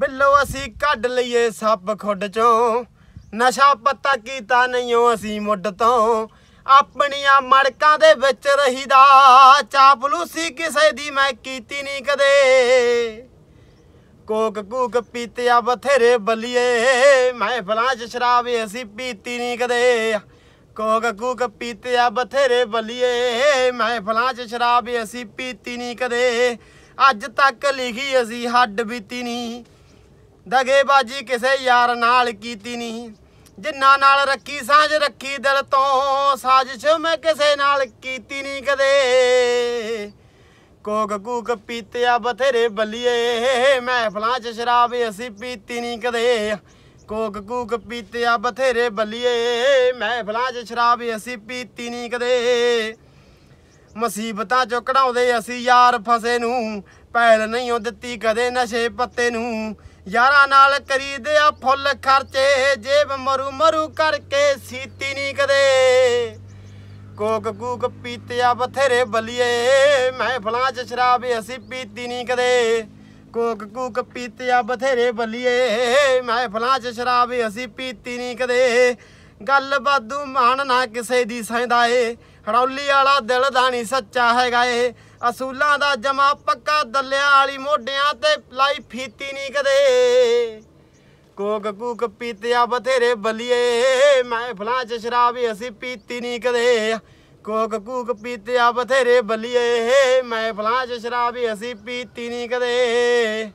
ਬਿੱਲੋ ਅਸੀਂ ਕੱਢ ਲਈਏ ਸੱਪ ਖੁੱਡ ਚੋਂ ਨਸ਼ਾ ਪੱਤਾ ਕੀਤਾ ਨਹੀਂਓ ਅਸੀਂ ਮੁੱਢ ਤੋਂ ਆਪਣੀਆਂ ਮੜਕਾਂ ਦੇ ਵਿੱਚ ਰਹੀਦਾ ਚਾਪਲੂਸੀ ਕਿਸੇ ਦੀ ਮੈਂ ਕੀਤੀ ਨਹੀਂ ਕਦੇ ਕੋਕ ਕੂਕ ਪੀਤਿਆ ਬਥੇਰੇ ਬਲੀਏ ਮੈਂ ਫਲਾਂ 'ਚ ਸ਼ਰਾਬ ਅਸੀਂ ਪੀਤੀ ਨਹੀਂ ਕਦੇ ਕੋਕ ਕੂਕ ਪੀਤਿਆ ਬਥੇਰੇ ਬਲੀਏ ਮੈਂ ਫਲਾਂ 'ਚ ਸ਼ਰਾਬ ਅਸੀਂ ਪੀਤੀ ਨਹੀਂ ਕਦੇ ਅੱਜ ਤੱਕ ਲਿਖੀ ਅਸੀਂ ਹੱਡ ਬੀਤੀ ਨਹੀਂ ਦਗੇਬਾਜੀ ਕਿਸੇ ਯਾਰ ਨਾਲ ਕੀਤੀ ਨਹੀਂ ਜਿੰਨਾ ਨਾਲ ਰੱਖੀ ਸਾਂਝ ਰੱਖੀ ਦਿਲ ਤੋਂ ਸਾਜ਼ਿਸ਼ ਮੈਂ ਕਿਸੇ ਨਾਲ ਕੀਤੀ ਨਹੀਂ ਕਦੇ ਕੋਕ ਕੂਕ ਪੀਤਿਆ ਬਥੇਰੇ ਬੱਲੀਏ ਮਹਿਫਲਾਂ 'ਚ ਸ਼ਰਾਬ ਅਸੀਂ ਪੀਤੀ ਨਹੀਂ ਕਦੇ ਕੋਕ ਕੂਕ ਪੀਤਿਆ ਬਥੇਰੇ ਬੱਲੀਏ ਮਹਿਫਲਾਂ 'ਚ ਸ਼ਰਾਬ ਅਸੀਂ ਪੀਤੀ ਨਹੀਂ ਕਦੇ ਮੁਸੀਬਤਾਂ 'ਚੋਂ ਕਢਾਉਂਦੇ ਅਸੀਂ ਯਾਰ ਫਸੇ ਨੂੰ ਪੈਲ ਨਹੀਂ ਉਹ ਦਿੱਤੀ ਕਦੇ ਨਸ਼ੇ ਪੱਤੇ ਨੂੰ ਯਾਰਾਂ ਨਾਲ ਕਰੀਦੇ ਆ ਫੁੱਲ ਖਰਚੇ ਜੇਬ ਮਰੂ ਮਰੂ ਕਰਕੇ ਸੀਤੀ ਨਹੀਂ ਕਦੇ ਕੋਕ ਕੂਕ ਪੀਤਿਆ ਬਥੇਰੇ ਬਲੀਏ ਮਹਿਫਲਾਂ 'ਚ ਸ਼ਰਾਬ ਅਸੀਂ ਪੀਤੀ ਨਹੀਂ ਕਦੇ ਕੋਕ ਕੂਕ ਪੀਤਿਆ ਬਥੇਰੇ ਬਲੀਏ ਮਹਿਫਲਾਂ 'ਚ ਸ਼ਰਾਬ ਅਸੀਂ ਪੀਤੀ ਨਹੀਂ ਕਦੇ ਗੱਲ ਬਾਦੂ ਮਾਨ ਨਾ ਕਿਸੇ ਦੀ ਸੈਂਦਾ ਏ ਹੜੌਲੀ ਵਾਲਾ ਦਿਲ ਦਾ ਨਹੀਂ ਸੱਚਾ ਹੈਗਾ ਏ ਅਸੂਲਾਂ ਦਾ ਜਮਾ ਪੱਕਾ ਦੱਲਿਆਂ ਵਾਲੀ ਮੋਢਿਆਂ ਤੇ ਲਾਈ ਫੀਤੀ ਨਹੀਂ ਕਦੇ ਕੋਕ ਕੂਕ ਪੀਤਿਆ ਬਥੇਰੇ ਬਲੀਏ ਮਹਿਫਲਾਂ 'ਚ ਸ਼ਰਾਬ ਅਸੀਂ ਪੀਤੀ ਨਹੀਂ ਕਦੇ ਕੋਕ ਕੂਕ ਪੀਤਿਆ ਬਥੇਰੇ ਬਲੀਏ ਮਹਿਫਲਾਂ 'ਚ ਸ਼ਰਾਬ ਅਸੀਂ ਪੀਤੀ ਨਹੀਂ ਕਦੇ